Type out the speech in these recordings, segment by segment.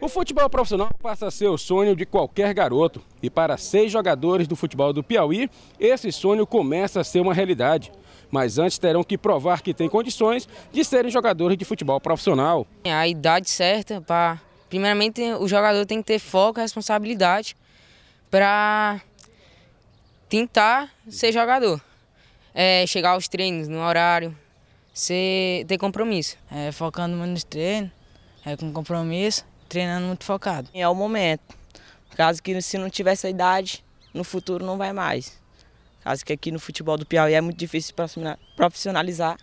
O futebol profissional passa a ser o sonho de qualquer garoto. E para seis jogadores do futebol do Piauí, esse sonho começa a ser uma realidade. Mas antes terão que provar que têm condições de serem jogadores de futebol profissional. É a idade certa para. Primeiramente, o jogador tem que ter foco e responsabilidade para tentar ser jogador. É, chegar aos treinos no horário, ser, ter compromisso. É, focando muito nos treinos, é, com compromisso treinando muito focado. é o momento. Caso que se não tiver essa idade, no futuro não vai mais. Caso que aqui no futebol do Piauí é muito difícil profissionalizar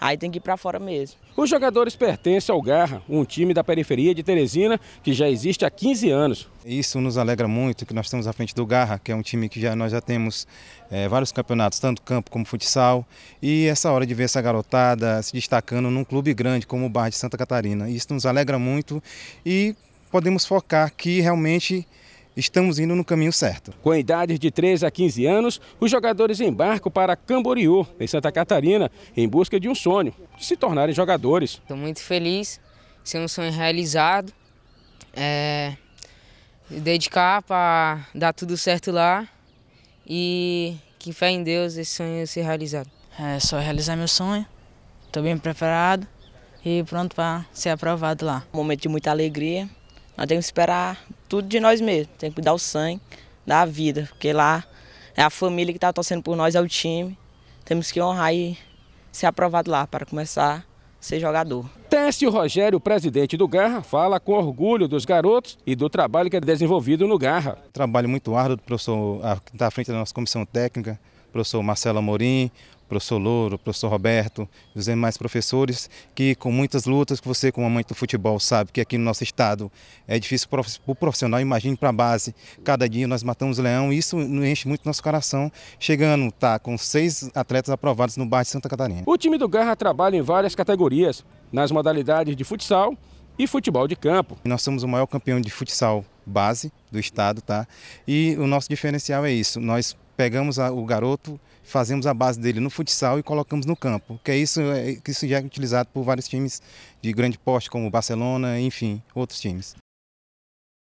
Aí tem que ir para fora mesmo. Os jogadores pertencem ao Garra, um time da periferia de Teresina que já existe há 15 anos. Isso nos alegra muito que nós estamos à frente do Garra, que é um time que já, nós já temos é, vários campeonatos, tanto campo como futsal. E essa hora de ver essa garotada se destacando num clube grande como o Bar de Santa Catarina. Isso nos alegra muito e podemos focar que realmente estamos indo no caminho certo. Com idades de 3 a 15 anos, os jogadores embarcam para Camboriú, em Santa Catarina, em busca de um sonho, de se tornarem jogadores. Estou muito feliz, ser um sonho realizado, é, dedicar para dar tudo certo lá e que fé em Deus esse sonho ser realizado. É só realizar meu sonho, estou bem preparado e pronto para ser aprovado lá. Um momento de muita alegria, nós temos que esperar tudo de nós mesmos, tem que cuidar o sangue, da vida, porque lá é a família que está torcendo por nós, é o time. Temos que honrar e ser aprovado lá para começar a ser jogador. Técio Rogério, presidente do Garra, fala com orgulho dos garotos e do trabalho que é desenvolvido no Garra. Trabalho muito árduo do professor que está à frente da nossa comissão técnica, professor Marcelo Amorim, professor Louro, professor Roberto, os demais professores, que com muitas lutas, que você como amante do futebol sabe que aqui no nosso estado é difícil para o profissional, imagine para a base, cada dia nós matamos leão e isso enche muito nosso coração, chegando, tá, com seis atletas aprovados no bairro de Santa Catarina. O time do Garra trabalha em várias categorias, nas modalidades de futsal, e futebol de campo. Nós somos o maior campeão de futsal base do estado, tá? E o nosso diferencial é isso. Nós pegamos a, o garoto fazemos a base dele no futsal e colocamos no campo, que é isso é, que isso já é utilizado por vários times de grande porte, como Barcelona, enfim, outros times.